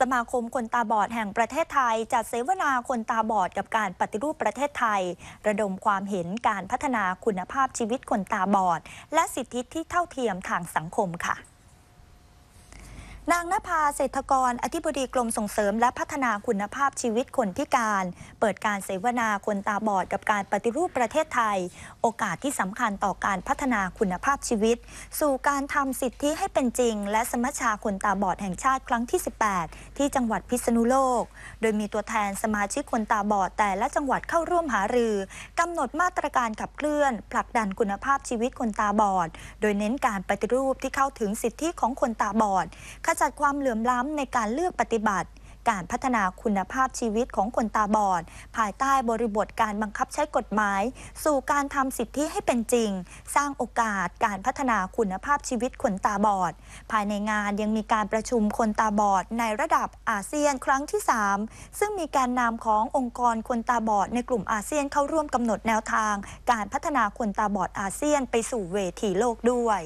สมาคมคนตาบอดแห่งประเทศไทยจัดเสวนาคนตาบอดกับการปฏิรูปประเทศไทย ระดมความเห็นการพัฒนาคุณภาพชีวิตคนตาบอดและสิทธิที่เท่าเทียมทางสังคมค่ะางนภาเศรษฐกรอธิบดีกรมส่งเสริมและพัฒนาคุณภาพชีวิตคนพิการ เปิดการเสวนาคนตาบอด กับการปฏิรูปประเทศไทย โอกาสที่สำคัญต่อการพัฒนาคุณภาพชีวิต สู่การทำสิทธิให้เป็นจริง และสมัชชาคนตาบอดแห่งชาติครั้งที่ 18 ที่จังหวัดพิษณุโลก โดยมีตัวแทนสมาชิกคนตาบอด แต่ละจังหวัดเข้าร่วมหารือกำหนดมาตรการขับเคลื่อนผลักดันคุณภาพชีวิตคนตาบอด โดยเน้นการปฏิรูปที่เข้าถึงสิทธิของคนตาบอดขจััดความเหลื่อมล้ำในการเลือกปฏิบัติ การพัฒนาคุณภาพชีวิตของคนตาบอด ภายใต้บริบทการบังคับใช้กฎหมาย สู่การทำสิทธิให้เป็นจริง สร้างโอกาสการพัฒนาคุณภาพชีวิตคนตาบอด ภายในงานยังมีการประชุมคนตาบอดในระดับอาเซียนครั้งที่ 3 ซึ่งมีการนำขององค์กรคนตาบอดในกลุ่มอาเซียนเข้าร่วมกำหนดแนวทาง การพัฒนาคนตาบอดอาเซียนไปสู่เวทีโลกด้วย